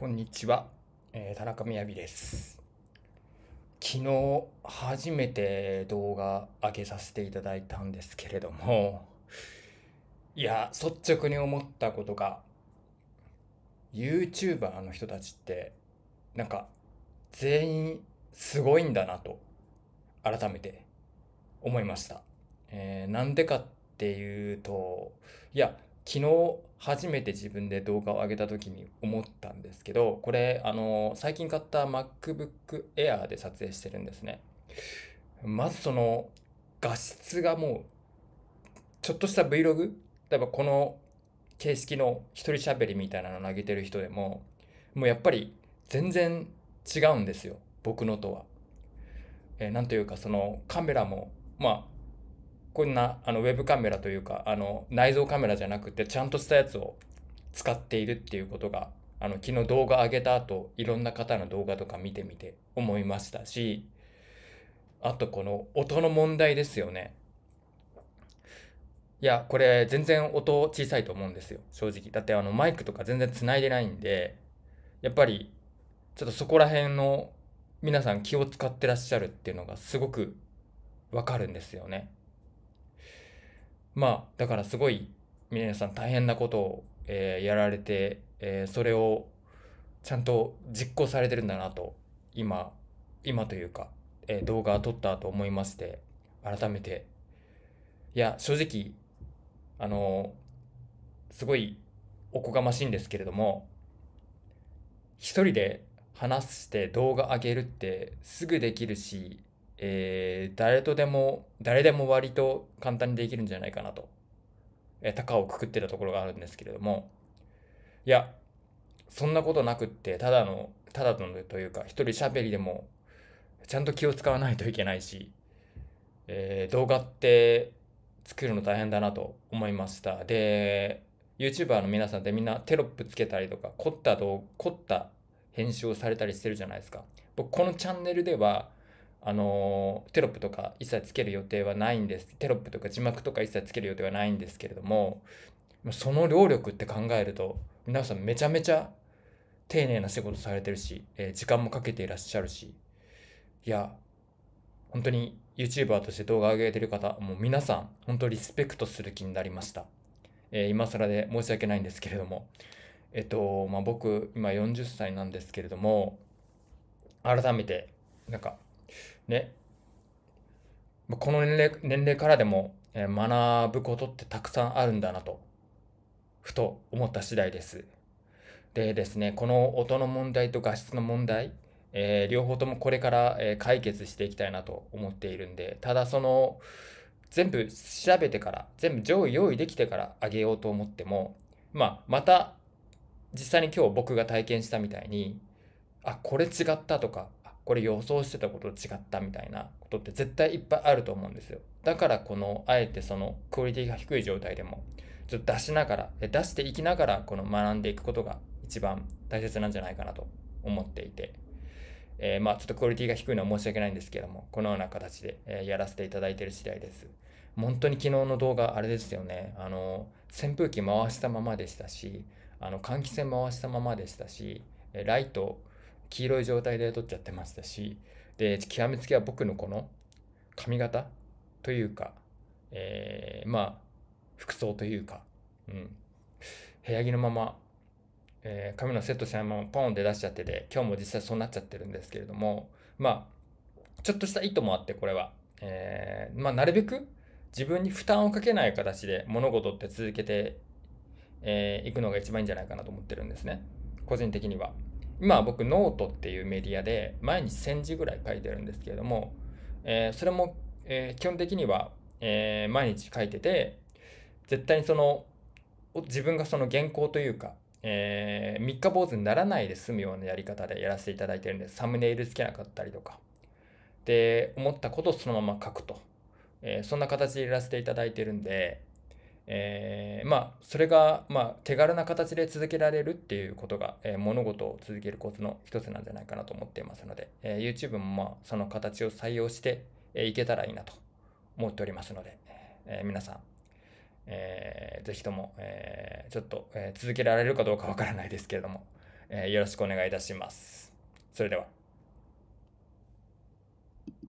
こんにちは、えー、田中みやびです。昨日初めて動画上げさせていただいたんですけれども、いや、率直に思ったことが、YouTuber の人たちって、なんか全員すごいんだなと、改めて思いました。えー、なんでかっていうと、いや、昨日初めて自分で動画を上げた時に思ったんですけどこれあの最近買った MacBook Air で撮影してるんですねまずその画質がもうちょっとした Vlog 例えばこの形式の一人喋りみたいなの投げてる人でももうやっぱり全然違うんですよ僕のとは。えー、なんというかそのカメラもまあこんなあのウェブカメラというかあの内蔵カメラじゃなくてちゃんとしたやつを使っているっていうことがあの昨日動画上げた後いろんな方の動画とか見てみて思いましたしあとこの音の問題ですよねいやこれ全然音小さいと思うんですよ正直だってあのマイクとか全然つないでないんでやっぱりちょっとそこら辺の皆さん気を使ってらっしゃるっていうのがすごくわかるんですよねまあ、だからすごい皆さん大変なことを、えー、やられて、えー、それをちゃんと実行されてるんだなと、今、今というか、えー、動画撮ったと思いまして、改めて、いや、正直、あのすごいおこがましいんですけれども、一人で話して動画上げるってすぐできるし、えー、誰とでも、誰でも割と簡単にできるんじゃないかなと、えー、高をくくってたところがあるんですけれども、いや、そんなことなくって、ただの、ただのというか、一人喋りでも、ちゃんと気を使わないといけないし、えー、動画って作るの大変だなと思いました。で、YouTuber の皆さんってみんなテロップつけたりとか、凝った動、凝った編集をされたりしてるじゃないですか。僕、このチャンネルでは、あのテロップとか一切つける予定はないんですテロップとか字幕とか一切つける予定はないんですけれどもその労力って考えると皆さんめちゃめちゃ丁寧な仕事されてるし、えー、時間もかけていらっしゃるしいや本当に YouTuber として動画上げてる方もう皆さん本当リスペクトする気になりました、えー、今更で申し訳ないんですけれどもえっとまあ僕今40歳なんですけれども改めてなんかね、この年齢年齢からでも学ぶことってたくさんあるんだなと、ふと思った次第です。でですね、この音の問題と画質の問題、えー、両方ともこれから、え解決していきたいなと思っているんで、ただその、全部調べてから、全部上位用意できてからあげようと思っても、まあ、また、実際に今日僕が体験したみたいに、あ、これ違ったとか、これ予想してたことと違ったみたいなことって絶対いっぱいあると思うんですよ。だからこの、あえてそのクオリティが低い状態でも、ちょっと出しながら、出していきながら、この学んでいくことが一番大切なんじゃないかなと思っていて、えー、まあちょっとクオリティが低いのは申し訳ないんですけども、このような形で、えやらせていただいている次第です。本当に昨日の動画、あれですよね、あの、扇風機回したままでしたし、あの換気扇回したままでしたし、ライト黄色い状態で撮っちゃってましたし、で、極めつけは僕のこの髪型というか、えー、まあ、服装というか、うん、部屋着のまま、えー、髪のセットしないままポンで出しちゃってて、今日も実際そうなっちゃってるんですけれども、まあ、ちょっとした意図もあって、これは。えー、まあ、なるべく自分に負担をかけない形で物事って続けてい、えー、くのが一番いいんじゃないかなと思ってるんですね。個人的には。今僕ノートっていうメディアで毎日1000字ぐらい書いてるんですけれども、えー、それも、えー、基本的には、えー、毎日書いてて絶対にその自分がその原稿というか、えー、3日坊主にならないで済むようなやり方でやらせていただいてるんでサムネイルつけなかったりとかで思ったことをそのまま書くと、えそんな形でやらせていただいてるんでえー、まあそれがまあ手軽な形で続けられるっていうことが、えー、物事を続けるコツの一つなんじゃないかなと思っていますので、えー、YouTube もまあその形を採用していけたらいいなと思っておりますので、えー、皆さん、えー、ぜひとも、えー、ちょっと、えー、続けられるかどうかわからないですけれども、えー、よろしくお願いいたします。それでは。